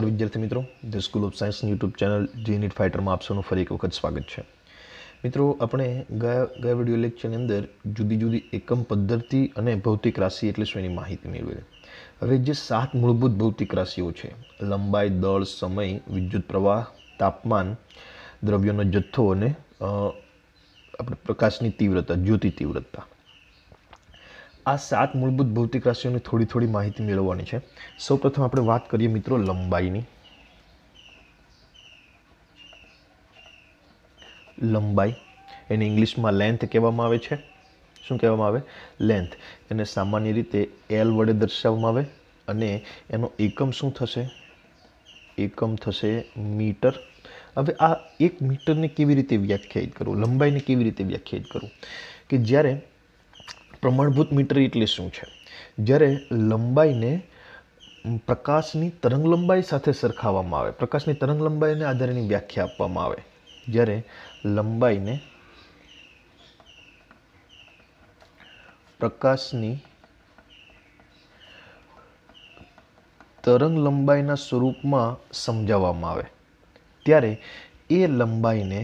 નમસ્કાર વિદ્યાર્થી મિત્રો ધ સ્કૂલ ઓફ સાયન્સની યુટ્યુબ ચેનલ જે નીટ ફાઇટરમાં આપ ફરી એક વખત સ્વાગત છે મિત્રો આપણે ગયા ગયા વિડીયો લેક્ચરની અંદર જુદી જુદી એકમ પદ્ધતિ અને ભૌતિક રાશિ એટલે શું એની માહિતી મેળવી હવે જે સાત મૂળભૂત ભૌતિક રાશિઓ છે લંબાઈ દળ સમય વિદ્યુત પ્રવાહ તાપમાન દ્રવ્યોનો જથ્થો અને આપણે પ્રકાશની તીવ્રતા જ્યોતિ તીવ્રતા આ સાત મૂળભૂત ભૌતિક રાશિઓની થોડી થોડી માહિતી મેળવવાની છે સૌપ્રથમ આપણે વાત કરીએ મિત્રો લંબાઈની લંબાઈ એને ઇંગ્લિશમાં લેન્થ કહેવામાં આવે છે શું કહેવામાં આવે લેન્થ એને સામાન્ય રીતે એલ વડે દર્શાવવામાં આવે અને એનો એકમ શું થશે એકમ થશે મીટર હવે આ એક મીટરને કેવી રીતે વ્યાખ્યાયિત કરવું લંબાઈને કેવી રીતે વ્યાખ્યાયિત કરવું કે જ્યારે પ્રમાણભૂત મીટર એટલે શું છે જ્યારે લંબાઈને પ્રકાશની તરંગલંબાઈ સાથે સરખાવવામાં આવે પ્રકાશની તરંગલંબાઈને આધારેની વ્યાખ્યા આપવામાં આવે જ્યારે લંબાઈને પ્રકાશની તરંગ લંબાઈના સ્વરૂપમાં સમજાવવામાં આવે ત્યારે એ લંબાઈને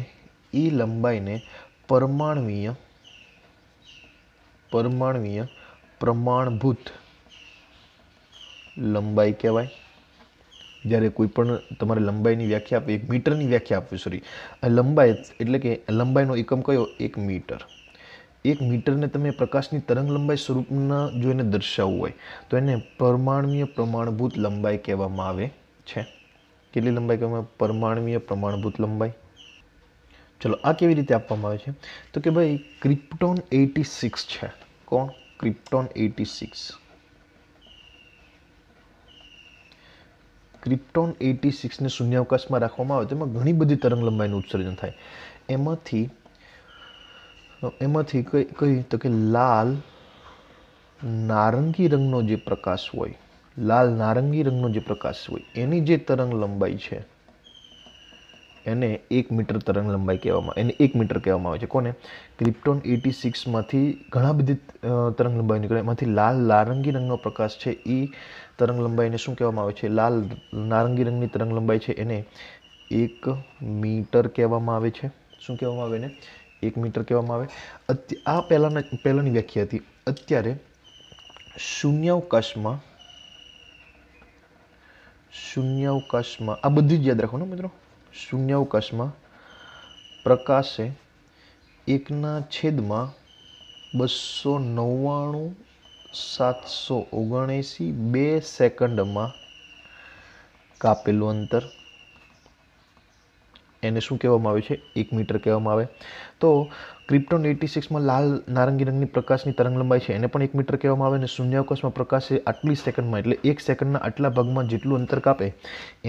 એ લંબાઈને પરમાણવીય પરમાણવીય પ્રમાણભૂત લંબાઈ કહેવાય જ્યારે કોઈ પણ તમારે લંબાઈની વ્યાખ્યા આપવી એક મીટરની વ્યાખ્યા આપવી સોરી લંબાઈ એટલે કે લંબાઈનો એકમ કયો એક મીટર એક મીટરને તમે પ્રકાશની તરંગ લંબાઈ સ્વરૂપના જો એને દર્શાવવું હોય તો એને પરમાણવીય પ્રમાણભૂત લંબાઈ કહેવામાં આવે છે કેટલી લંબાઈ કહેવામાં પરમાણવીય પ્રમાણભૂત લંબાઈ ચલો આ કેવી રીતે આપવામાં આવે છે તો કે ભાઈ ક્રિપ્ટોન એટી સિક્સ છે કોણ krypton eighty six krypton eighty સિક્સને શૂન્યાવકાશમાં રાખવામાં આવે તેમાં ઘણી બધી તરંગ લંબાઈનું ઉત્સર્જન થાય એમાંથી એમાંથી કઈ કઈ તો કે લાલ નારંગી રંગનો જે પ્રકાશ હોય લાલ નારંગી રંગનો જે પ્રકાશ હોય એની જે તરંગ લંબાઈ છે એને એક મીટર તરંગ લંબાઈ કહેવામાં એને એક મીટર કહેવામાં આવે છે કોને ક્રિપ્ટોન એટી સિક્સમાંથી ઘણા બધી તરંગ લંબાઈ નીકળે એમાંથી લાલ નારંગી રંગનો પ્રકાશ છે એ તરંગ લંબાઈને શું કહેવામાં આવે છે લાલ નારંગી રંગની તરંગ લંબાઈ છે એને એક મીટર કહેવામાં આવે છે શું કહેવામાં આવે એને એક મીટર કહેવામાં આવે આ પહેલાંના પહેલાંની વ્યાખ્યા હતી અત્યારે શૂન્યાવકાશમાં શૂન્યાવકાશમાં આ બધું જ યાદ રાખો ને મિત્રો શૂન્યાવકાશમાં પ્રકાશે એકના છેદમાં બસો નવ્વાણું સાતસો ઓગણએંસી બે સેકન્ડમાં કાપેલું અંતર એને શું કહેવામાં આવે છે એક મીટર કહેવામાં આવે તો ક્રિપ્ટોન એટી સિક્સમાં લાલ નારંગી રંગની પ્રકાશની તરંગ છે એને પણ એક મીટર કહેવામાં આવે અને શૂન્યાવકાશમાં પ્રકાશ આટલી સેકન્ડમાં એટલે એક સેકન્ડના આટલા ભાગમાં જેટલું અંતર કાપે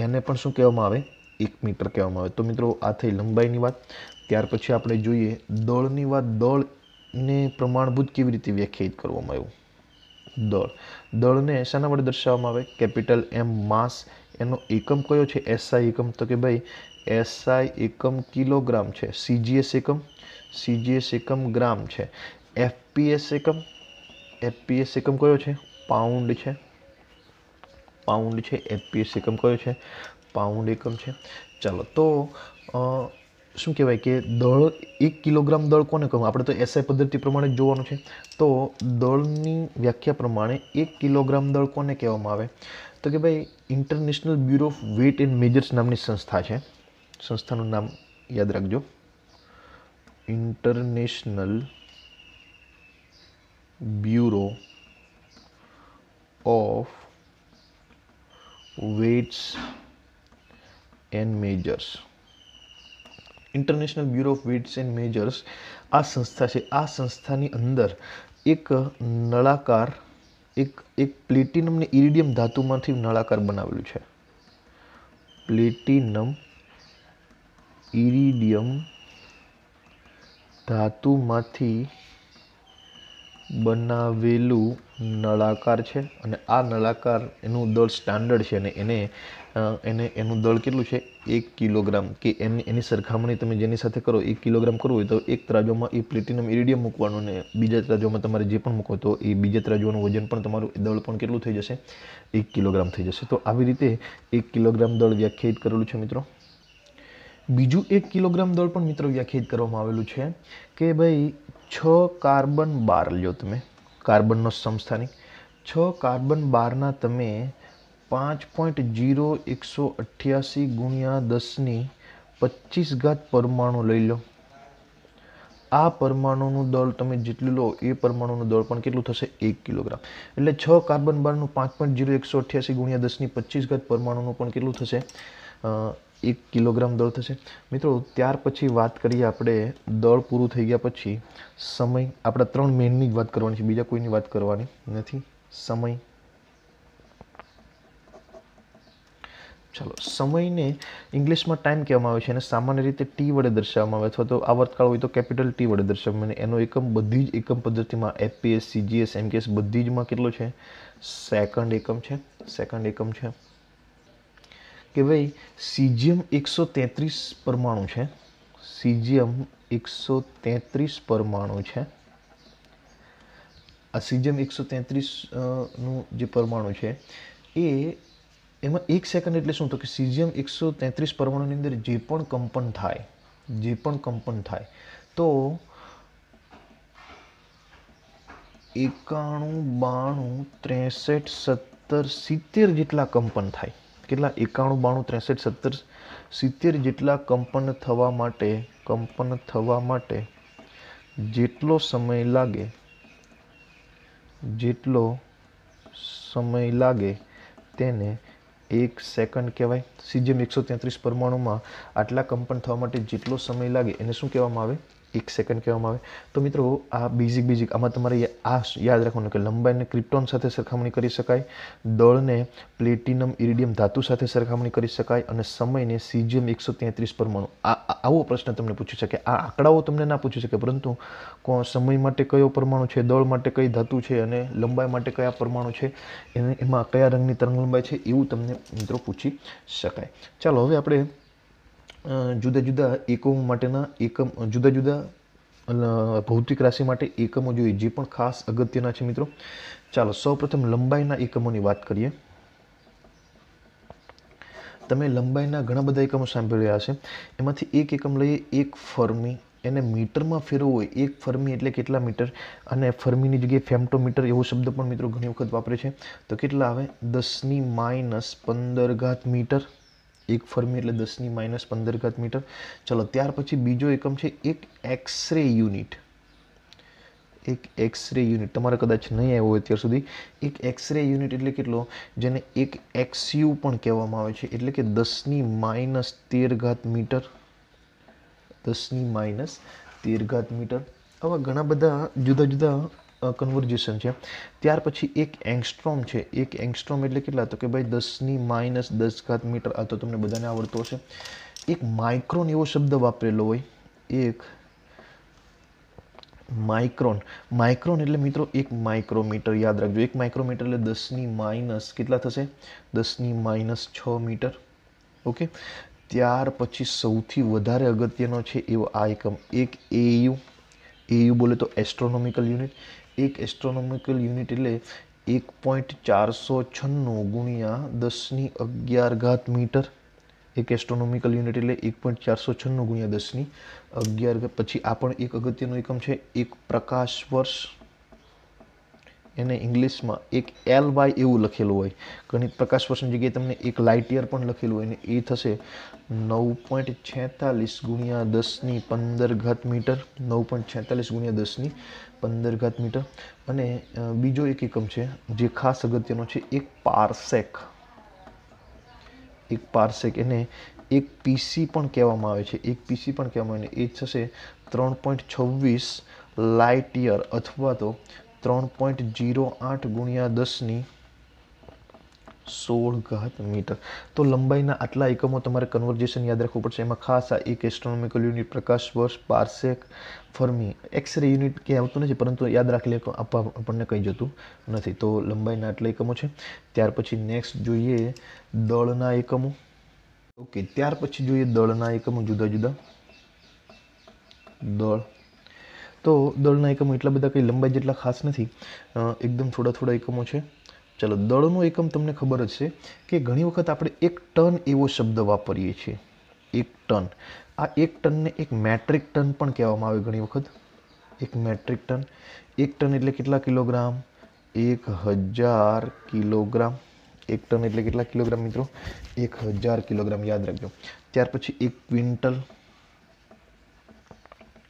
એને પણ શું કહેવામાં આવે એક મીટર કહેવામાં આવે તો મિત્રો આ થઈ લંબાઈની વાત ત્યાર પછી આપણે જોઈએ દળની વાત દળને પ્રમાણભૂત કેવી રીતે વ્યાખ્યાયિત કરવામાં આવ્યું દળ દળને શાના વડે દર્શાવવામાં આવે કેપિટલ એમ માસ એનો એકમ કયો છે એસઆઈ એકમ તો કે ભાઈ એસઆઈ એકમ કિલોગ્રામ છે સીજીએસ એકમ સીજીએસ એકમ ગ્રામ છે એફપીએસ એકમ એફપીએસ એકમ કયો છે પાઉન્ડ છે પાઉન્ડ છે એફપીએસ એકમ કયો છે પાઉન્ડ એકમ છે ચાલો તો શું કહેવાય કે દળ એક કિલોગ્રામ દળ કોને કહું આપણે તો એસઆઈ પદ્ધતિ પ્રમાણે જોવાનું છે તો દળની વ્યાખ્યા પ્રમાણે એક કિલોગ્રામ દળ કોને કહેવામાં આવે તો કે ભાઈ international bureau of weight and measures નામની સંસ્થા છે સંસ્થાનું નામ યાદ રાખજો international bureau of weights and measures international bureau of weights and measures આ સંસ્થા છે આ સંસ્થાની અંદર એક નળાકાર એક એક ને ઇરિડિયમ ધાતુમાંથી નળાકાર બનાવેલું છે પ્લેટિનમ ઇરિડિયમ ધાતુમાંથી બનાવેલું નળાકાર છે અને આ નળાકાર એનું દળ સ્ટાન્ડર્ડ છે અને એને એને એનું દળ કેટલું છે એક કિલોગ્રામ કે એની એની સરખામણી તમે જેની સાથે કરો એક કિલોગ્રામ કરવું હોય તો એક ત્રાજોમાં એ પ્લેટિનમ ઇરિડિયમ મૂકવાનું અને બીજા ત્રાજોમાં તમારે જે પણ મૂકો તો એ બીજા ત્રાજોનું વજન પણ તમારું દળ પણ કેટલું થઈ જશે એક કિલોગ્રામ થઈ જશે તો આવી રીતે એક કિલોગ્રામ દળ વ્યાખ્યાયિત કરેલું છે મિત્રો બીજું એક કિલોગ્રામ દળ પણ મિત્રો વ્યાખ્યાયિત કરવામાં આવેલું છે કે ભાઈ છ કાર્બન બાર લ્યો તમે કાર્બનનો સમસ્થાનિક છ કાર્બન બારના તમે પાંચ પોઈન્ટ જીરો એકસો અઠ્યાસી ગુણ્યા દસની પચીસ ઘાત પરમાણુ લઈ લો આ પરમાણુનું દળ તમે જેટલું લો એ પરમાણુનું દળ પણ કેટલું થશે એક કિલોગ્રામ એટલે છ કાર્બન બારનું પાંચ પોઈન્ટ જીરો એકસો અઠ્યાસી ગુણ્યા દસની પચીસ ઘાત પરમાણુનું પણ કેટલું થશે એક કિલોગ્રામ દળ થશે મિત્રો ત્યાર પછી વાત કરીએ આપણે દળ પૂરું થઈ ગયા પછી સમય આપણે ત્રણ મિનિટની જ વાત કરવાની છે બીજા કોઈની વાત કરવાની નથી સમય ચાલો સમયને ઇંગ્લિશમાં ટાઈમ કહેવામાં આવે છે અને સામાન્ય રીતે ટી વડે દર્શાવવામાં આવે અથવા તો આવર્તકાળ હોય તો કેપિટલ ટી વડે દર્શાવવામાં આવે એનો એકમ બધી જ એકમ પદ્ધતિમાં એપીએસ સીજીએસ એમકેએસ બધી જમાં કેટલો છે સેકન્ડ એકમ છે સેકન્ડ એકમ છે કે ભાઈ સીજીયમ એકસો તેત્રીસ પરમાણુ છે સીજીયમ એકસો તેત્રીસ પરમાણુ છે આ સીજીયમ એકસો તેત્રીસનું જે પરમાણુ છે એ એમાં એક સેકન્ડ એટલે શું તો કે સીજીયમ એકસો તેત્રીસ પરમાણુની અંદર જે પણ કંપન થાય જે પણ કંપન થાય તો એકાણું બાણું ત્રેસઠ સત્તર સિત્તેર જેટલા કંપન થાય કેટલા એકાણું બાણું ત્રેસઠ સત્તર સિત્તેર જેટલા કંપન થવા માટે કંપન થવા માટે જેટલો સમય લાગે જેટલો સમય લાગે તેને એક સેકન્ડ કહેવાય સીજીએમ એકસો તેત્રીસ પરમાણુમાં આટલા કંપન થવા માટે જેટલો સમય લાગે એને શું કહેવામાં આવે એક સેકન્ડ કહેવામાં આવે તો મિત્રો આ બેઝિક બેઝિક આમાં તમારે આ યાદ રાખવાનું કે લંબાઈને ક્રિપ્ટોન સાથે સરખામણી કરી શકાય દળને પ્લેટિનમ ઇરિડિયમ ધાતુ સાથે સરખામણી કરી શકાય અને સમયને સીજીએમ એકસો તેત્રીસ પરમાણુ આ આવો પ્રશ્ન તમને પૂછી શકે આ આંકડાઓ તમને ના પૂછી શકે પરંતુ સમય માટે કયો પરમાણુ છે દળ માટે કઈ ધાતુ છે અને લંબાઈ માટે કયા પરમાણુ છે એને એમાં કયા રંગની તરંગ લંબાઈ છે એવું તમને મિત્રો પૂછી શકાય ચાલો હવે આપણે જુદા જુદા એકમો માટેના એકમ જુદા જુદા ભૌતિક રાશિ માટે એકમો જોઈએ જે પણ ખાસ અગત્યના છે મિત્રો ચાલો સૌપ્રથમ લંબાઈના એકમોની વાત કરીએ તમે લંબાઈના ઘણા બધા એકમો સાંભળી રહ્યા છે એમાંથી એક એકમ લઈએ એક ફર્મી એને મીટરમાં ફેરવવું હોય એક ફર્મી એટલે કેટલા મીટર અને ફર્મીની જગ્યાએ ફેમ્ટોમીટર એવો શબ્દ પણ મિત્રો ઘણી વખત વાપરે છે તો કેટલા આવે દસની માઇનસ પંદર ઘાત મીટર એક ફર્મી એટલે દસની માઇનસ પંદર ઘાત મીટર ચલો ત્યાર પછી બીજો એકમ છે એક એક્સરે યુનિટ એક એક્સરે યુનિટ તમારે કદાચ નહીં આવ્યો હોય અત્યાર સુધી એક એક્સરે યુનિટ એટલે કેટલો જેને એક એક્સયુ પણ કહેવામાં આવે છે એટલે કે દસની માઇનસ તેર ઘાત મીટર દસની માઇનસ તેર ઘાત મીટર આવા ઘણા બધા જુદા જુદા કન્વર્જેશન છે ત્યાર પછી એક એંગસ્ટ્રોમ છે એક એંગસ્ટ્રોમ એટલે કેટલા તો કે ભાઈ દસની માઇનસ દસ ઘાત મીટર આ તો તમને બધાને આવડતો હશે એક માઇક્રોન એવો શબ્દ વાપરેલો હોય એક માઇક્રોન માઇક્રોન એટલે મિત્રો એક માઇક્રોમીટર યાદ રાખજો એક માઇક્રોમીટર એટલે દસની માઇનસ કેટલા થશે દસની માઇનસ છ મીટર ઓકે ત્યાર પછી સૌથી વધારે અગત્યનો છે એવો આ એકમ એક એયુ એયુ બોલે તો એસ્ટ્રોનોમિકલ યુનિટ એક એસ્ટ્રોનોમિકલ યુનિટ એટલે એક પોઈન્ટ ચારસો છન્નું ગુણ્યા દસની અગિયાર ઘાત મીટર એક એસ્ટ્રોનોમિકલ યુનિટ એટલે એક પોઈન્ટ ચારસો છન્નું ગુણ્યા દસની અગિયાર પછી આ પણ એક અગત્યનો એકમ છે એક પ્રકાશ વર્ષ એને ઇંગ્લિશમાં એક એલ વાય એવું લખેલું હોય ગણિત પ્રકાશ વર્ષની જગ્યાએ તમને એક લાઇટિયર પણ લખેલું હોય અને એ થશે નવ પોઈન્ટ છેતાલીસ ગુણ્યા દસની પંદર ઘાત મીટર નવ પોઈન્ટ છેતાલીસ ગુણ્યા દસની પંદર ઘાત મીટર અને બીજો એક એકમ છે જે ખાસ અગત્યનો છે એક પારસેક એક પારસેક એને એક પીસી પણ કહેવામાં આવે છે એક પીસી પણ કહેવામાં આવે એ થશે ત્રણ પોઈન્ટ છવ્વીસ લાઇટ યર અથવા તો ત્રણ પોઈન્ટ જીરો આઠ ગુણ્યા દસની સોળ ઘાત મીટર તો લંબાઈના આટલા એકમો તમારે કન્વર્જેશન યાદ રાખવું પડશે એમાં ખાસ આ એક એસ્ટ્રોનોમિકલ યુનિટ પ્રકાશ વર્ષ પારસેક ફર્મી એક્સરે યુનિટ કે આવતું નથી પરંતુ યાદ રાખી લે આપવા આપણને કંઈ જતું નથી તો લંબાઈના આટલા એકમો છે ત્યાર પછી નેક્સ્ટ જોઈએ દળના એકમો ઓકે ત્યાર પછી જોઈએ દળના એકમો જુદા જુદા દળ તો દળના એકમો એટલા બધા કંઈ લંબાઈ જેટલા ખાસ નથી એકદમ થોડા થોડા એકમો છે ચાલો દળનો એકમ તમને ખબર જ છે કે ઘણી વખત આપણે એક ટન એવો શબ્દ વાપરીએ છીએ એક ટન આ એક ટનને એક મેટ્રિક ટન પણ કહેવામાં આવે ઘણી વખત એક મેટ્રિક ટન એક ટન એટલે કેટલા કિલોગ્રામ એક હજાર કિલોગ્રામ એક ટન એટલે કેટલા કિલોગ્રામ મિત્રો એક હજાર કિલોગ્રામ યાદ રાખજો ત્યાર પછી એક ક્વિન્ટલ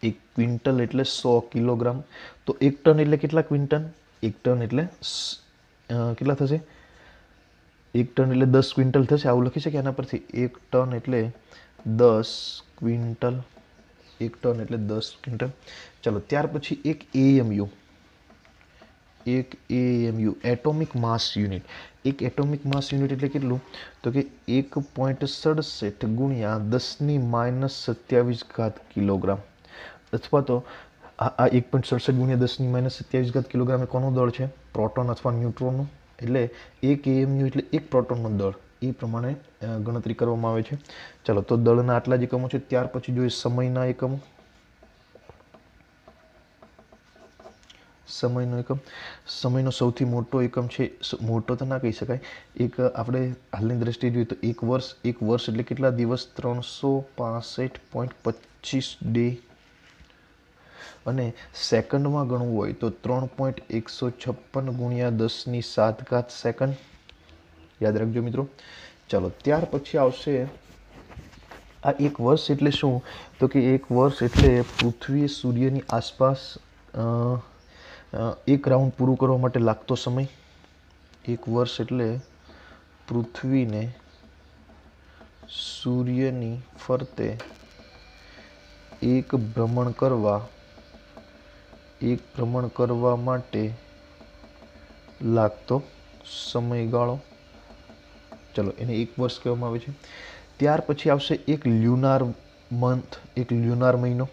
એક ક્વિન્ટલ એટલે સો કિલોગ્રામ તો એક ટન એટલે કેટલા ક્વિન્ટન એક ટન એટલે કેટલા થશે એક ટન એટલે દસ ક્વિન્ટલ થશે આવું લખી શકીએ એના પરથી એક ટન એટલે દસ ક્વિન્ટલ એક ટન એટલે દસ ક્વિન્ટલ ચાલો ત્યાર પછી એક એએમયુ એક એએમયુ એટોમિક માસ યુનિટ એક એટોમિક માસ યુનિટ એટલે કેટલું તો કે એક પોઈન્ટ સડસઠ ગુણ્યા દસની માઇનસ સત્યાવીસ ઘાત કિલોગ્રામ અથવા તો આ એક પોઈન્ટ સડસઠ ગુણ્યા દસની માઇનસ સત્યાવીસ ઘાત કિલોગ્રામ એ કોનું દળ છે પ્રોટોન અથવા ન્યુટ્રોનનું એટલે એક એએમયુ એટલે એક પ્રોટોનનું દળ એ પ્રમાણે ગણતરી કરવામાં આવે છે ચાલો તો દળના આટલા જ એકમો છે ત્યાર પછી જોઈએ સમયના એકમો સમયનો એકમ સમયનો સૌથી મોટો એકમ છે મોટો તો ના કહી શકાય એક આપણે હાલની દ્રષ્ટિએ જોઈએ તો એક વર્ષ એક વર્ષ એટલે કેટલા દિવસ ત્રણસો પાસઠ પોઈન્ટ પચીસ ડે અને સેકન્ડમાં ગણવું હોય તો ત્રણ પોઈન્ટ એકસો છપ્પન ગુણ્યા દસની સાત ઘાત સેકન્ડ યાદ રાખજો મિત્રો ચાલો ત્યાર પછી આવશે આ એક વર્ષ એટલે શું તો કે એક વર્ષ એટલે પૃથ્વીએ સૂર્યની આસપાસ એક રાઉન્ડ પૂરું કરવા માટે લાગતો સમય એક વર્ષ એટલે પૃથ્વીને સૂર્યની ફરતે એક ભ્રમણ કરવા એક ભ્રમણ કરવા માટે લાગતો સમયગાળો ચલો એને એક વર્ષ કહેવામાં આવે છે ત્યાર પછી આવશે એક લ્યુનાર મંથ એક લ્યુનાર મહિનો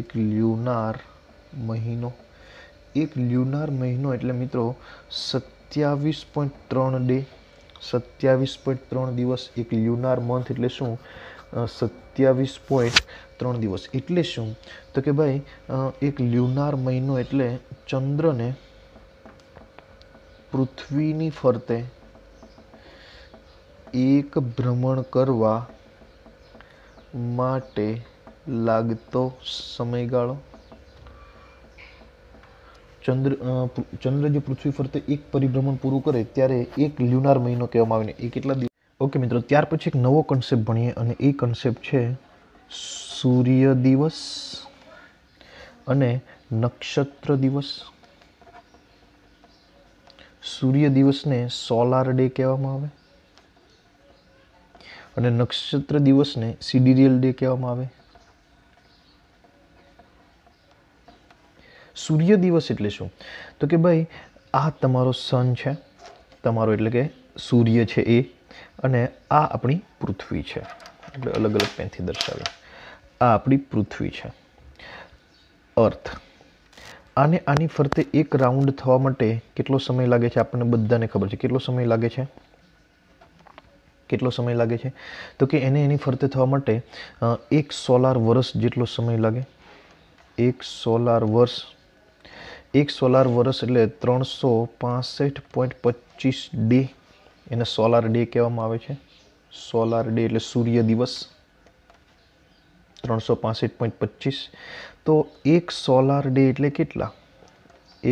એક લ્યુનાર મહિનો એક લ્યુનાર મહિનો એટલે મિત્રો સત્યાવીસ પોઈન્ટ ત્રણ ડે સત્યાવીસ પોઈન્ટ ત્રણ દિવસ એક લ્યુનાર મંથ એટલે શું સત્યાવીસ સત્યાવીસ પોઈન્ટ ત્રણ દિવસ એટલે શું તો કે ભાઈ એક લ્યુનાર મહિનો એટલે ચંદ્રને પૃથ્વીની ફરતે એક ભ્રમણ કરવા માટે લાગતો સમયગાળો ચંદ્ર ચંદ્ર જે પૃથ્વી ફરતે એક પરિભ્રમણ પૂરું કરે ત્યારે એક લ્યુનાર મહિનો કહેવામાં આવે ને એ કેટલા દિવસ ઓકે મિત્રો ત્યાર પછી એક નવો કન્સેપ્ટ ભણીએ અને એ કન્સેપ્ટ છે સૂર્ય દિવસ અને નક્ષત્ર દિવસ સૂર્ય દિવસને સોલાર ડે કહેવામાં આવે અને નક્ષત્ર દિવસને સિડિરિયલ ડે કહેવામાં આવે સૂર્ય દિવસ એટલે શું તો કે ભાઈ આ તમારો સન છે તમારો એટલે કે સૂર્ય છે એ અને આ આપણી પૃથ્વી છે આપણે અલગ અલગ પેનથી દર્શાવીએ આ આપણી પૃથ્વી છે અર્થ આને આની ફરતે એક રાઉન્ડ થવા માટે કેટલો સમય લાગે છે આપણને બધાને ખબર છે કેટલો સમય લાગે છે કેટલો સમય લાગે છે તો કે એને એની ફરતે થવા માટે એક સોલાર વર્ષ જેટલો સમય લાગે એક સોલાર વર્ષ એક સોલાર વર્ષ એટલે ત્રણસો પાસઠ પોઈન્ટ પચીસ ડી એને સોલાર ડે કહેવામાં આવે છે સોલાર ડે એટલે સૂર્ય દિવસ ત્રણસો પાસઠ પોઈન્ટ પચીસ તો એક સોલાર ડે એટલે કેટલા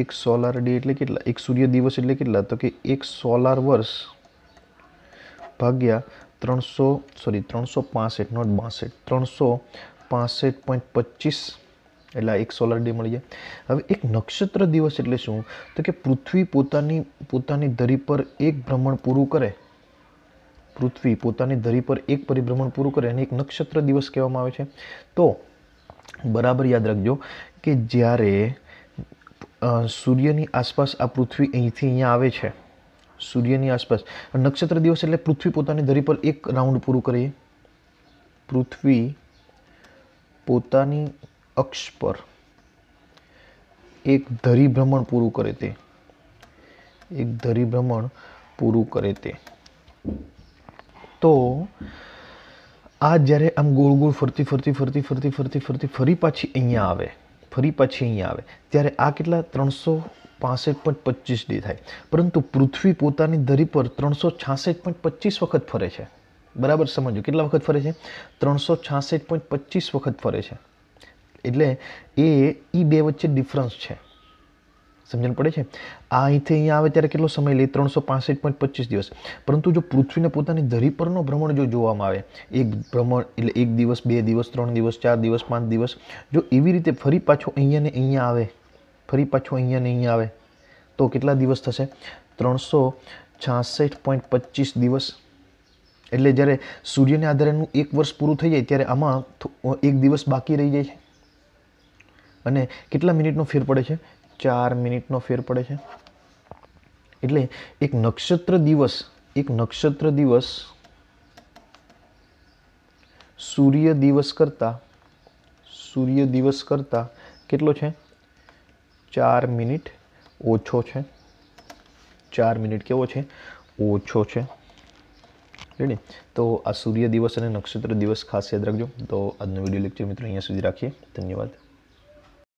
એક સોલાર ડે એટલે કેટલા એક સૂર્ય દિવસ એટલે કેટલા તો કે એક સોલાર વર્ષ ભાગ્યા ત્રણસો સોરી ત્રણસો પાસઠ નોટ બાસઠ ત્રણસો પાસઠ પોઈન્ટ પચીસ એટલે એક સોલર ડે મળી જાય હવે એક નક્ષત્ર દિવસ એટલે શું તો કે પૃથ્વી પોતાની પોતાની ધરી પર એક ભ્રમણ પૂરું કરે પૃથ્વી પોતાની ધરી પર એક પરિભ્રમણ પૂરું કરે અને એક નક્ષત્ર દિવસ કહેવામાં આવે છે તો બરાબર યાદ રાખજો કે જ્યારે સૂર્યની આસપાસ આ પૃથ્વી અહીંથી અહીંયા આવે છે સૂર્યની આસપાસ નક્ષત્ર દિવસ એટલે પૃથ્વી પોતાની ધરી પર એક રાઉન્ડ પૂરું કરીએ પૃથ્વી પોતાની અક્ષ પર એક ધરી ભ્રમણ પૂરું કરે તે એક ધરી ભ્રમણ પૂરું કરે તે તો આ જ્યારે આમ ગોળ ગોળ ફરતી ફરતી ફરતી ફરતી ફરતી ફરતી ફરી પાછી અહીંયા આવે ફરી પાછી અહીંયા આવે ત્યારે આ કેટલા ત્રણસો પાસઠ પોઈન્ટ પચીસ ડી થાય પરંતુ પૃથ્વી પોતાની ધરી પર ત્રણસો છાસઠ પોઈન્ટ પચીસ વખત ફરે છે બરાબર સમજો કેટલા વખત ફરે છે ત્રણસો છાસઠ પોઈન્ટ પચીસ વખત ફરે છે એટલે એ એ બે વચ્ચે ડિફરન્સ છે સમજણ પડે છે આ અહીંથી અહીંયા આવે ત્યારે કેટલો સમય લે ત્રણસો પાસઠ પોઈન્ટ પચીસ દિવસ પરંતુ જો પૃથ્વીને પોતાની ધરી પરનો ભ્રમણ જો જોવામાં આવે એક ભ્રમણ એટલે એક દિવસ બે દિવસ ત્રણ દિવસ ચાર દિવસ પાંચ દિવસ જો એવી રીતે ફરી પાછો અહીંયા ને અહીંયા આવે ફરી પાછો અહીંયા ને અહીંયા આવે તો કેટલા દિવસ થશે ત્રણસો છાસઠ પોઈન્ટ પચીસ દિવસ એટલે જ્યારે સૂર્યને આધારેનું એક વર્ષ પૂરું થઈ જાય ત્યારે આમાં એક દિવસ બાકી રહી જાય છે અને કેટલા મિનિટનો ફેર પડે છે ચાર મિનિટનો ફેર પડે છે એટલે એક નક્ષત્ર દિવસ એક નક્ષત્ર દિવસ સૂર્ય દિવસ કરતાં સૂર્ય દિવસ કરતાં કેટલો છે ચાર મિનિટ ઓછો છે ચાર મિનિટ કેવો છે ઓછો છે રેડી તો આ સૂર્ય દિવસ અને નક્ષત્ર દિવસ ખાસ યાદ રાખજો તો આજનો વિડીયો લેક્ચર મિત્રો અહીંયા સુધી રાખીએ ધન્યવાદ